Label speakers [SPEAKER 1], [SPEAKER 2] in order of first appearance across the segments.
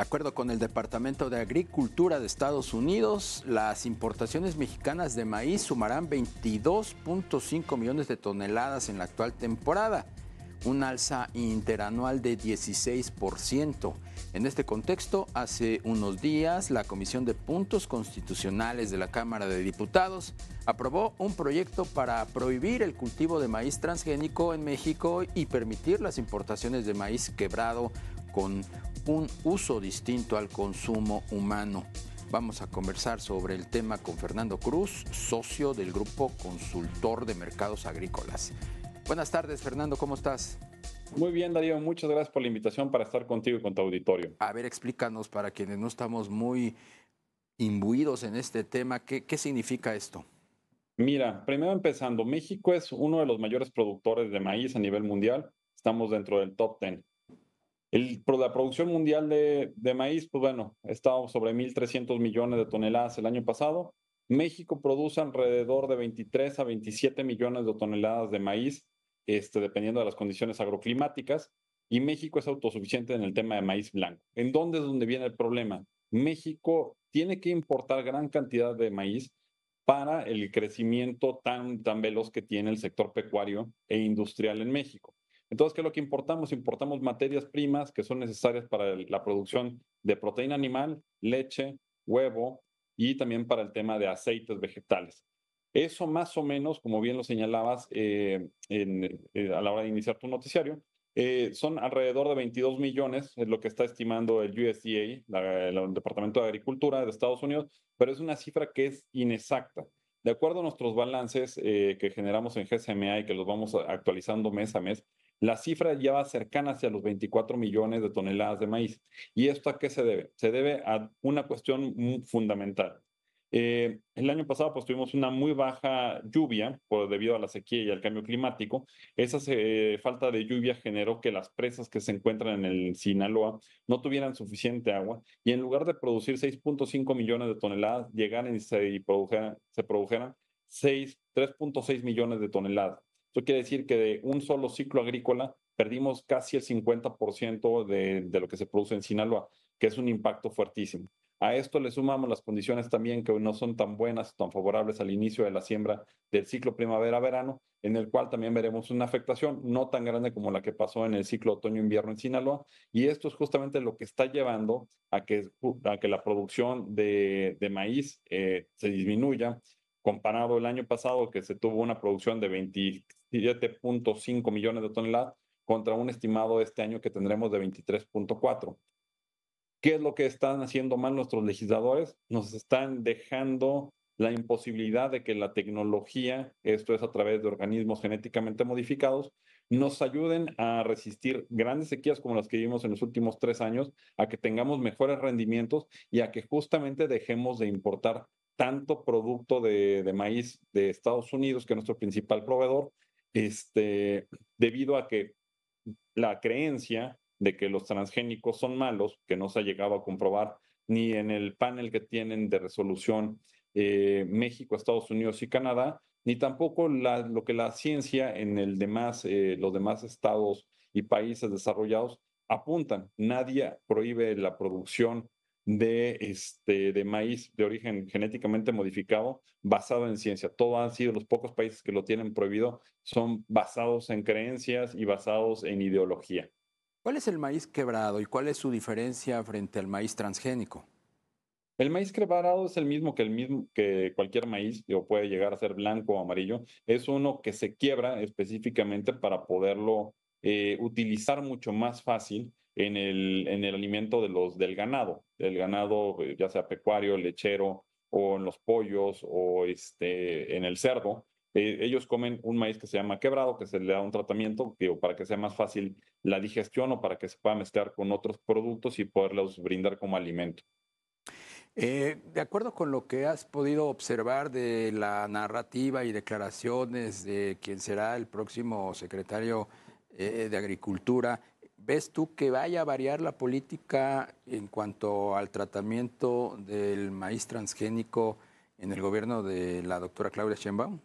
[SPEAKER 1] De acuerdo con el Departamento de Agricultura de Estados Unidos, las importaciones mexicanas de maíz sumarán 22.5 millones de toneladas en la actual temporada un alza interanual de 16%. En este contexto, hace unos días, la Comisión de Puntos Constitucionales de la Cámara de Diputados aprobó un proyecto para prohibir el cultivo de maíz transgénico en México y permitir las importaciones de maíz quebrado con un uso distinto al consumo humano. Vamos a conversar sobre el tema con Fernando Cruz, socio del Grupo Consultor de Mercados Agrícolas. Buenas tardes, Fernando, ¿cómo estás? Muy bien, Darío, muchas gracias por la invitación para estar contigo y con tu auditorio. A ver, explícanos para quienes no estamos muy imbuidos en este tema, ¿qué, significa esto? Mira, primero empezando, México es uno de los mayores productores de maíz
[SPEAKER 2] a nivel mundial, estamos dentro del top 10. El, la producción mundial de, de maíz, pues bueno, ha sobre 1.300 millones de toneladas el año pasado. México produce alrededor de 23 a 27 millones de toneladas de maíz este, dependiendo de las condiciones agroclimáticas, y México es autosuficiente en el tema de maíz blanco. ¿En dónde es donde viene el problema? México tiene que importar gran cantidad de maíz para el crecimiento tan, tan veloz que tiene el sector pecuario e industrial en México. Entonces, ¿qué es lo que importamos? Importamos materias primas que son necesarias para la producción de proteína animal, leche, huevo y también para el tema de aceites vegetales. Eso más o menos, como bien lo señalabas eh, eh, eh, a la hora de iniciar tu noticiario, son alrededor de 22 millones, es lo que está estimando el USDA, el Departamento de Agricultura de Estados Unidos, pero es una cifra que es inexacta. De acuerdo a nuestros balances que generamos en GSMA y que los vamos actualizando mes a mes, la cifra ya va cercana hacia los 24 millones de toneladas de maíz. ¿Y esto a qué se debe? Se debe a una cuestión fundamental. Eh, el año pasado pues, tuvimos una muy baja lluvia por, debido a la sequía y al cambio climático. Esa falta de lluvia generó que las presas que se encuentran en el Sinaloa no tuvieran suficiente agua y en lugar de producir 6.5 millones de toneladas, llegaran y se produjeran, se 3.6 millones de toneladas. Esto quiere decir que de un solo ciclo agrícola perdimos casi el 50% de lo que se produce en Sinaloa, que es un impacto fuertísimo. A esto le sumamos las condiciones también que no son tan buenas, tan favorables al inicio de la siembra del ciclo primavera-verano, en el cual también veremos una afectación no tan grande como la que pasó en el ciclo otoño-invierno en Sinaloa. Y esto es justamente lo que está llevando a que, que la producción de, maíz eh, se disminuya comparado el año pasado que se tuvo una producción de 27.5 millones de toneladas contra un estimado este año que tendremos de 23.4. ¿Qué es lo que están haciendo mal nuestros legisladores? Nos están dejando la imposibilidad de que la tecnología, esto es a través de organismos genéticamente modificados, nos ayuden a resistir grandes sequías como las que vivimos en los últimos tres años, a que tengamos mejores rendimientos y a que justamente dejemos de importar tanto producto de, maíz de Estados Unidos, que es nuestro principal proveedor, este, debido a que la creencia de que los transgénicos son malos, que no se ha llegado a comprobar ni en el panel que tienen de resolución eh, México, Estados Unidos y Canadá, ni tampoco lo que la ciencia en el demás, eh, los demás estados y países desarrollados apuntan. Nadie prohíbe la producción de, este, de maíz de origen genéticamente modificado basado en ciencia. Todos han sido los pocos países que lo tienen prohibido, son basados en creencias
[SPEAKER 1] y basados en ideología. ¿Cuál es el maíz quebrado y cuál es su diferencia frente al maíz transgénico? El maíz quebrado es el mismo que el mismo que cualquier maíz,
[SPEAKER 2] o puede llegar a ser blanco o amarillo. Es uno que se quiebra específicamente para poderlo eh, utilizar mucho más fácil en el, alimento de los, del ganado, del ganado eh, ya sea pecuario, lechero o en los pollos o este, en el cerdo. Eh, ellos comen un maíz que se llama quebrado, que se le da un tratamiento para que sea más fácil la digestión o para que se pueda mezclar con otros productos y poderlos brindar como alimento.
[SPEAKER 1] Eh, de acuerdo con lo que has podido observar de la narrativa y declaraciones de quien será el próximo secretario eh, de Agricultura, ¿ves tú que vaya a variar la política en cuanto al tratamiento del maíz transgénico en el gobierno de la doctora Claudia Sheinbaum?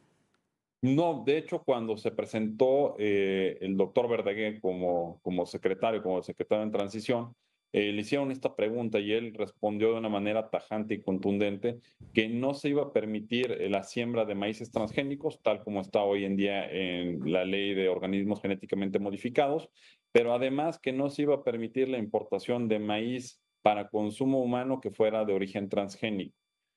[SPEAKER 1] No, de hecho, cuando se presentó eh, el
[SPEAKER 2] doctor Verdaguer como, como secretario, como secretario en transición, eh, le hicieron esta pregunta y él respondió de una manera tajante y contundente que no se iba a permitir eh, la siembra de maíces transgénicos, tal como está hoy en día en la ley de organismos genéticamente modificados, pero además que no se iba a permitir la importación de maíz para consumo humano que fuera de origen transgénico.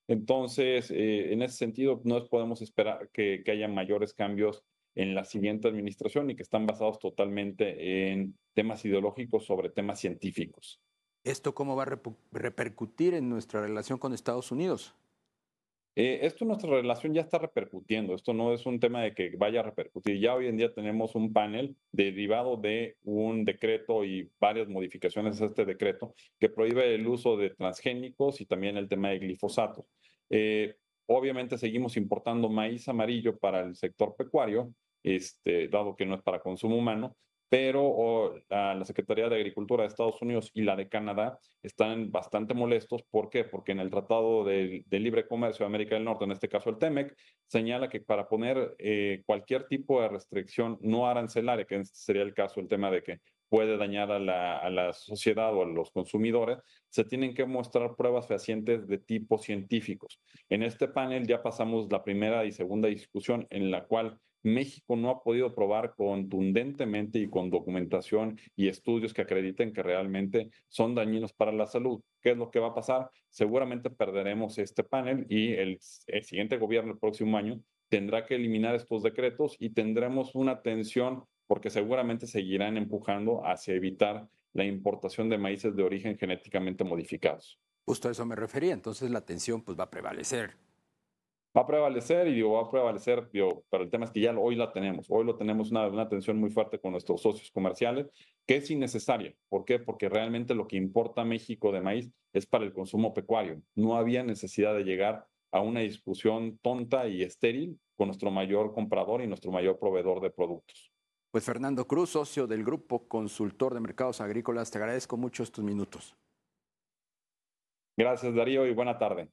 [SPEAKER 2] Entonces, eh, en ese sentido, no podemos esperar que, que, haya mayores cambios en la siguiente administración y que están basados totalmente en temas ideológicos sobre temas científicos. ¿Esto cómo va a repercutir en nuestra relación con Estados Unidos? Eh, esto nuestra relación ya está repercutiendo, esto no es un tema de que vaya a repercutir. Ya hoy en día tenemos un panel derivado de un decreto y varias modificaciones a este decreto que prohíbe el uso de transgénicos y también el tema de glifosato. Eh, obviamente seguimos importando maíz amarillo para el sector pecuario, este, dado que no es para consumo humano, pero la, Secretaría de Agricultura de Estados Unidos y la de Canadá están bastante molestos. ¿Por qué? Porque en el Tratado de, Libre Comercio de América del Norte, en este caso el TEMEC, señala que para poner eh, cualquier tipo de restricción no arancelaria, que este sería el caso, el tema de que puede dañar a la, a la sociedad o a los consumidores, se tienen que mostrar pruebas fehacientes de tipo científicos. En este panel ya pasamos la primera y segunda discusión en la cual México no ha podido probar contundentemente y con documentación y estudios que acrediten que realmente son dañinos para la salud. ¿Qué es lo que va a pasar? Seguramente perderemos este panel y el, siguiente gobierno el próximo año tendrá que eliminar estos decretos y tendremos una tensión porque seguramente seguirán empujando hacia evitar la importación de maíces de origen genéticamente
[SPEAKER 1] modificados. Justo a eso me refería, entonces la tensión pues va a prevalecer
[SPEAKER 2] va a prevalecer y va a prevalecer, pero el tema es que ya hoy la tenemos, hoy lo tenemos una, una tensión muy fuerte con nuestros socios comerciales, que es innecesaria. ¿Por qué? Porque realmente lo que importa México de maíz es para el consumo pecuario. No había necesidad de llegar a una discusión tonta
[SPEAKER 1] y estéril con nuestro mayor comprador y nuestro mayor proveedor de productos. Pues Fernando Cruz, socio del Grupo Consultor de Mercados Agrícolas, te agradezco mucho estos minutos. Gracias Darío y buena tarde.